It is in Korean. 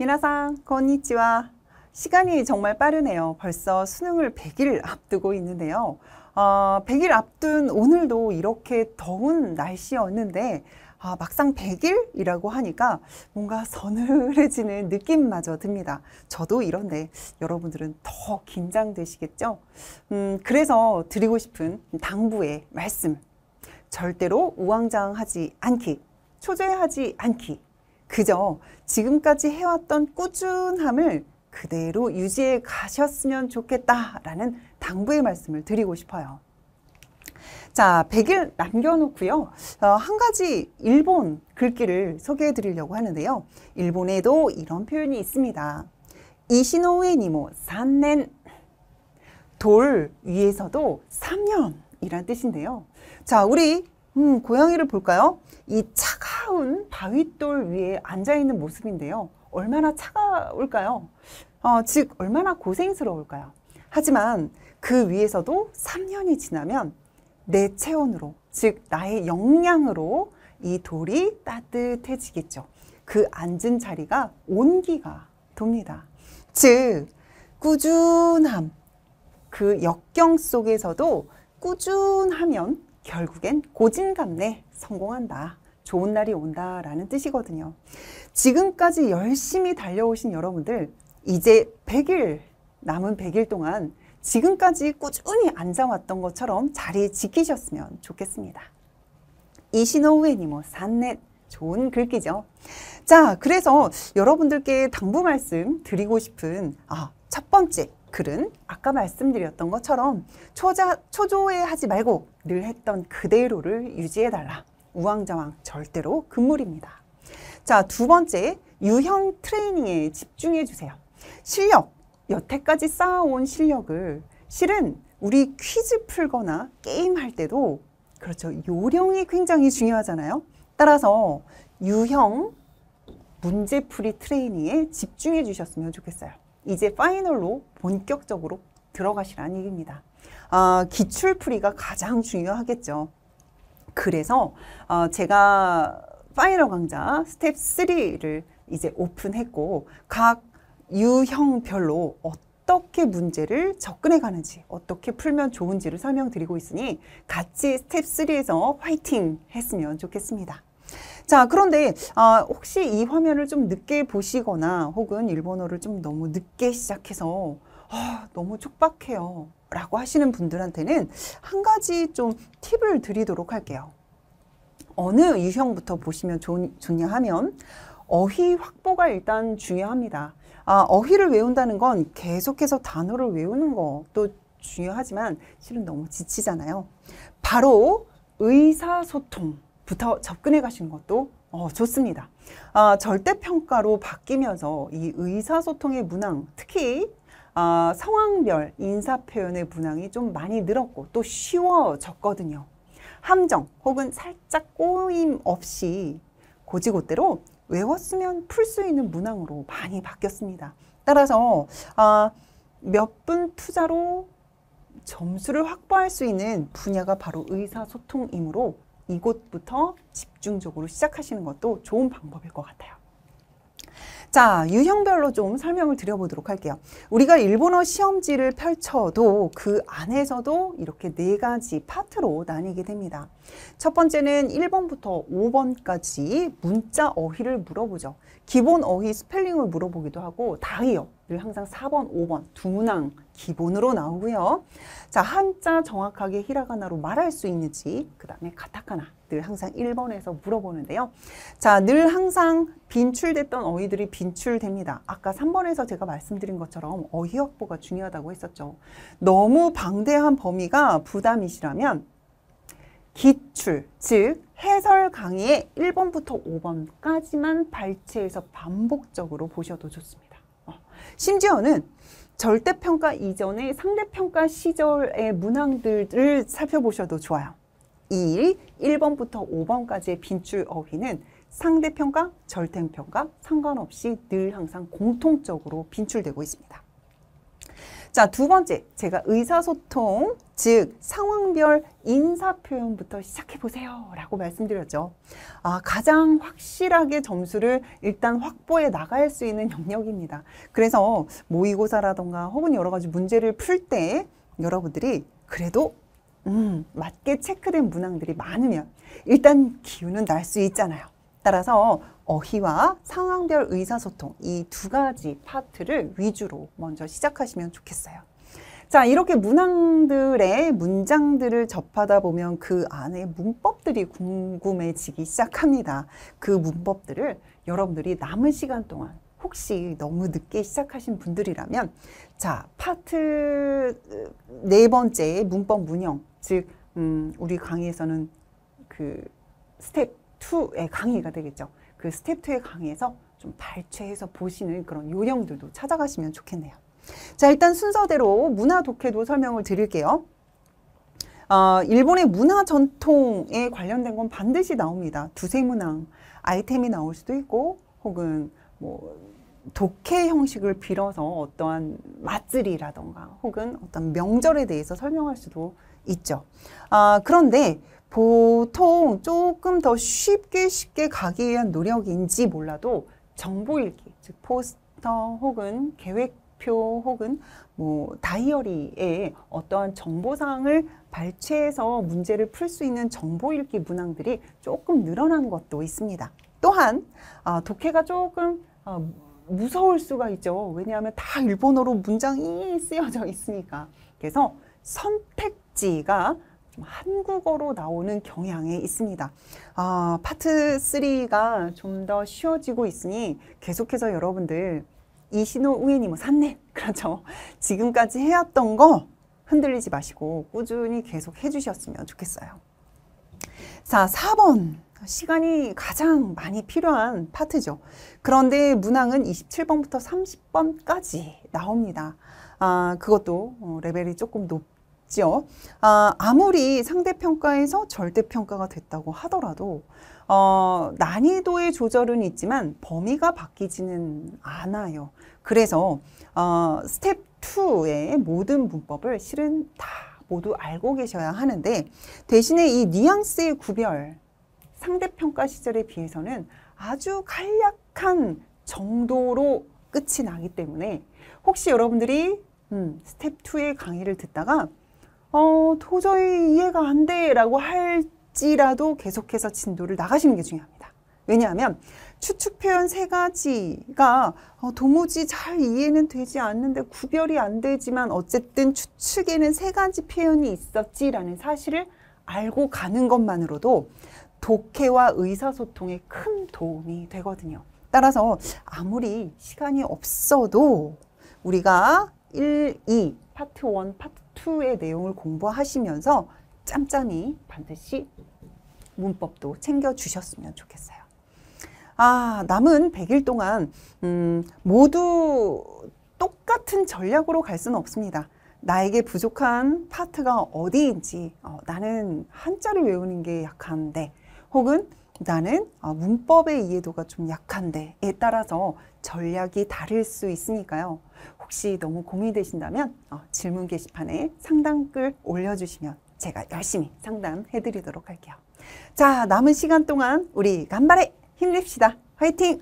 미나상 건니치와 시간이 정말 빠르네요. 벌써 수능을 100일 앞두고 있는데요. 어, 100일 앞둔 오늘도 이렇게 더운 날씨였는데 아, 막상 100일이라고 하니까 뭔가 서늘해지는 느낌마저 듭니다. 저도 이런데 여러분들은 더 긴장되시겠죠? 음, 그래서 드리고 싶은 당부의 말씀. 절대로 우왕좌왕하지 않기, 초조해하지 않기, 그저 지금까지 해왔던 꾸준함을 그대로 유지해 가셨으면 좋겠다라는 당부의 말씀을 드리고 싶어요. 자, 100일 남겨놓고요. 어, 한 가지 일본 글귀를 소개해 드리려고 하는데요. 일본에도 이런 표현이 있습니다. 이시노에니모 3년, 돌 위에서도 3년이란 뜻인데요. 자, 우리 음, 고양이를 볼까요? 이 차가 차가운 바윗돌 위에 앉아 있는 모습인데요. 얼마나 차가울까요? 어, 즉 얼마나 고생스러울까요? 하지만 그 위에서도 3년이 지나면 내 체온으로 즉 나의 역량으로 이 돌이 따뜻해지겠죠. 그 앉은 자리가 온기가 돕니다. 즉 꾸준함 그 역경 속에서도 꾸준하면 결국엔 고진감래 성공한다. 좋은 날이 온다라는 뜻이거든요. 지금까지 열심히 달려오신 여러분들 이제 100일 남은 100일 동안 지금까지 꾸준히 앉아왔던 것처럼 자리 지키셨으면 좋겠습니다. 이시노우에니모 산넷 좋은 글귀죠. 자, 그래서 여러분들께 당부 말씀 드리고 싶은 아, 첫 번째 글은 아까 말씀드렸던 것처럼 초자, 초조해하지 말고 늘 했던 그대로를 유지해달라. 우왕좌왕 절대로 금물입니다. 자, 두 번째, 유형 트레이닝에 집중해 주세요. 실력, 여태까지 쌓아온 실력을 실은 우리 퀴즈 풀거나 게임할 때도 그렇죠. 요령이 굉장히 중요하잖아요. 따라서 유형 문제풀이 트레이닝에 집중해 주셨으면 좋겠어요. 이제 파이널로 본격적으로 들어가시라는 얘기입니다. 아, 기출풀이가 가장 중요하겠죠. 그래서 어, 제가 파이널 강좌 스텝 3를 이제 오픈했고 각 유형별로 어떻게 문제를 접근해 가는지 어떻게 풀면 좋은지를 설명드리고 있으니 같이 스텝 3에서 화이팅 했으면 좋겠습니다. 자 그런데 아, 혹시 이 화면을 좀 늦게 보시거나 혹은 일본어를 좀 너무 늦게 시작해서 아, 너무 촉박해요. 라고 하시는 분들한테는 한 가지 좀 팁을 드리도록 할게요. 어느 유형부터 보시면 좋, 좋냐 하면 어휘 확보가 일단 중요합니다. 아, 어휘를 외운다는 건 계속해서 단어를 외우는 것도 중요하지만 실은 너무 지치잖아요. 바로 의사소통부터 접근해 가시는 것도 어, 좋습니다. 아, 절대평가로 바뀌면서 이 의사소통의 문항, 특히 어, 성황별 인사 표현의 문항이 좀 많이 늘었고 또 쉬워졌거든요. 함정 혹은 살짝 꼬임 없이 고지고대로 외웠으면 풀 수 있는 문항으로 많이 바뀌었습니다. 따라서 어, 아, 몇분 투자로 점수를 확보할 수 있는 분야가 바로 의사소통이므로 이곳부터 집중적으로 시작하시는 것도 좋은 방법일 것 같아요. 자, 유형별로 좀 설명을 드려보도록 할게요. 우리가 일본어 시험지를 펼쳐도 그 안에서도 이렇게 네 가지 파트로 나뉘게 됩니다. 첫 번째는 1번부터 5번까지 문자 어휘를 물어보죠. 기본 어휘 스펠링을 물어보기도 하고 다이어, 늘 항상 4번, 5번 두 문항 기본으로 나오고요. 자, 한자 정확하게 히라가나로 말할 수 있는지 그 다음에 가타카나 늘 항상 1번에서 물어보는데요. 자, 늘 항상 빈출됐던 어휘들이 빈출됩니다. 아까 3번에서 제가 말씀드린 것처럼 어휘 확보가 중요하다고 했었죠. 너무 방대한 범위가 부담이시라면 기출, 즉 해설 강의의 1번부터 5번까지만 발췌해서 반복적으로 보셔도 좋습니다. 심지어는 절대평가 이전의 상대평가 시절의 문항들을 살펴보셔도 좋아요. 이 1번부터 5번까지의 빈출 어휘는 상대평가, 절대평가 상관없이 늘 항상 공통적으로 빈출되고 있습니다. 자, 두 번째 제가 의사소통, 즉 상황별 인사 표현부터 시작해 보세요 라고 말씀드렸죠. 아, 가장 확실하게 점수를 일단 확보해 나갈 수 있는 영역입니다. 그래서 모의고사라던가 혹은 여러 가지 문제를 풀 때 여러분들이 그래도 음, 맞게 체크된 문항들이 많으면 일단 기운은 날 수 있잖아요. 따라서 어휘와 상황별 의사소통 이 두 가지 파트를 위주로 먼저 시작하시면 좋겠어요. 자, 이렇게 문항들의 문장들을 접하다 보면 그 안에 문법들이 궁금해지기 시작합니다. 그 문법들을 여러분들이 남은 시간 동안 혹시 너무 늦게 시작하신 분들이라면 자, 파트 네 번째 문법 문형 즉 음, 우리 강의에서는 그 스텝 2의 예, 강의가 되겠죠. 그 스텝 2의 강의에서 좀 발췌해서 보시는 그런 요령들도 찾아가시면 좋겠네요. 자, 일단 순서대로 문화 독해도 설명을 드릴게요. 어, 일본의 문화 전통에 관련된 건 반드시 나옵니다. 두세 문항 아이템이 나올 수도 있고 혹은 뭐 독해 형식을 빌어서 어떠한 맛들이라던가 혹은 어떤 명절에 대해서 설명할 수도 있죠. 아, 그런데 보통 조금 더 쉽게 쉽게 가기 위한 노력인지 몰라도 정보 일기, 즉 포스터 혹은 계획표 혹은 뭐 다이어리에 어떠한 정보사항을 발췌해서 문제를 풀 수 있는 정보 읽기 문항들이 조금 늘어난 것도 있습니다. 또한 아, 독해가 조금 아, 무서울 수가 있죠. 왜냐하면 다 일본어로 문장이 쓰여져 있으니까. 그래서 선택지가 한국어로 나오는 경향에 있습니다. 아, 파트 3가 좀 더 쉬워지고 있으니 계속해서 여러분들 이신호 우예님 산넷 그렇죠. 지금까지 해왔던 거 흔들리지 마시고 꾸준히 계속 해주셨으면 좋겠어요. 자, 4번. 시간이 가장 많이 필요한 파트죠. 그런데 문항은 27번부터 30번까지 나옵니다. 아, 그것도 어, 레벨이 조금 높 없지 아, 아무리 상대평가에서 절대평가가 됐다고 하더라도 어, 난이도의 조절은 있지만 범위가 바뀌지는 않아요. 그래서 어, 스텝 2의 모든 문법을 실은 다 모두 알고 계셔야 하는데 대신에 이 뉘앙스의 구별 상대평가 시절에 비해서는 아주 간략한 정도로 끝이 나기 때문에 혹시 여러분들이 음, 스텝 2의 강의를 듣다가 어, 도저히 이해가 안 돼. 라고 할지라도 계속해서 진도를 나가시는 게 중요합니다. 왜냐하면 추측 표현 세 가지가 어, 도무지 잘 이해는 되지 않는데 구별이 안 되지만 어쨌든 추측에는 세 가지 표현이 있었지라는 사실을 알고 가는 것만으로도 독해와 의사소통에 큰 도움이 되거든요. 따라서 아무리 시간이 없어도 우리가 1, 2, 파트 1, 파트 2의 내용을 공부하시면서 짬짬이 반드시 문법도 챙겨주셨으면 좋겠어요. 아, 남은 100일 동안 음, 모두 똑같은 전략으로 갈 수는 없습니다. 나에게 부족한 파트가 어디인지 어, 나는 한자를 외우는 게 약한데 혹은 나는 아, 문법의 이해도가 좀 약한데에 따라서 전략이 다를 수 있으니까요. 혹시 너무 고민되신다면 어, 질문 게시판에 상담글 올려주시면 제가 열심히 상담해드리도록 할게요. 자, 남은 시간 동안 우리 간발에 힘냅시다. 화이팅!